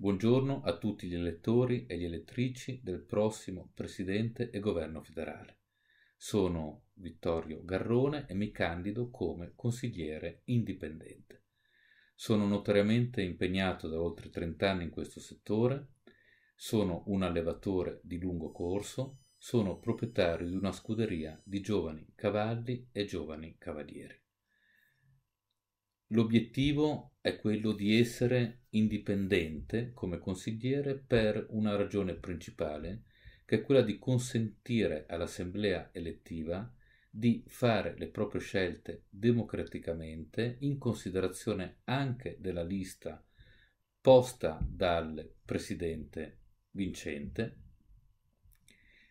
Buongiorno a tutti gli elettori e le elettrici del prossimo Presidente e Governo federale. Sono Vittorio Garrone e mi candido come consigliere indipendente. Sono notoriamente impegnato da oltre 30 anni in questo settore, sono un allevatore di lungo corso, sono proprietario di una scuderia di giovani cavalli e giovani cavalieri. L'obiettivo è quello di essere indipendente come consigliere per una ragione principale, che è quella di consentire all'assemblea elettiva di fare le proprie scelte democraticamente in considerazione anche della lista posta dal presidente vincente,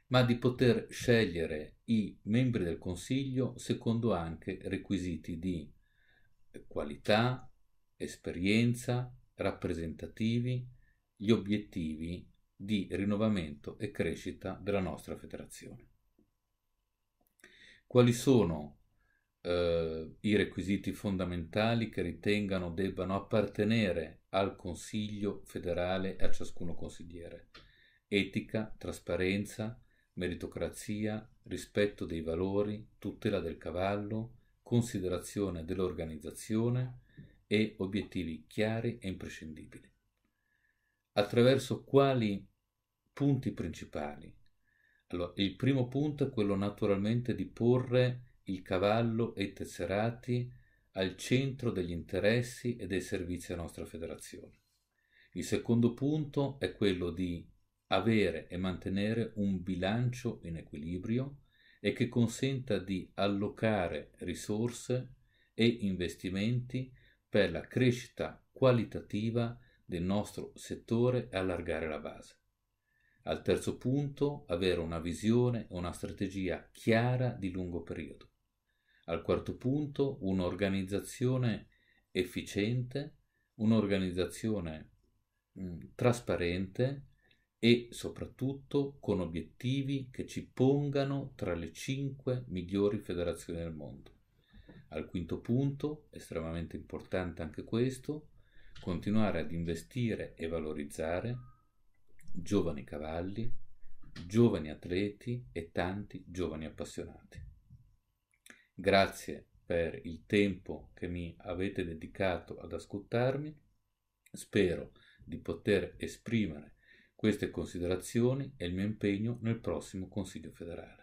ma di poter scegliere i membri del Consiglio secondo anche requisiti di qualità, esperienza, rappresentativi, gli obiettivi di rinnovamento e crescita della nostra federazione. Quali sono eh, i requisiti fondamentali che ritengano debbano appartenere al Consiglio federale e a ciascuno consigliere? Etica, trasparenza, meritocrazia, rispetto dei valori, tutela del cavallo, considerazione dell'organizzazione, e obiettivi chiari e imprescindibili, attraverso quali punti principali. Allora, il primo punto è quello naturalmente di porre il cavallo e i tesserati al centro degli interessi e dei servizi della nostra federazione. Il secondo punto è quello di avere e mantenere un bilancio in equilibrio e che consenta di allocare risorse e investimenti per la crescita qualitativa del nostro settore e allargare la base. Al terzo punto, avere una visione e una strategia chiara di lungo periodo. Al quarto punto, un'organizzazione efficiente, un'organizzazione mh, mm, trasparente e soprattutto con obiettivi che ci pongano tra le cinque migliori federazioni del mondo. Al quinto punto, estremamente importante anche questo, continuare ad investire e valorizzare giovani cavalli, giovani atleti e tanti giovani appassionati. Grazie per il tempo che mi avete dedicato ad ascoltarmi, spero di poter esprimere queste considerazioni e il mio impegno nel prossimo Consiglio federale.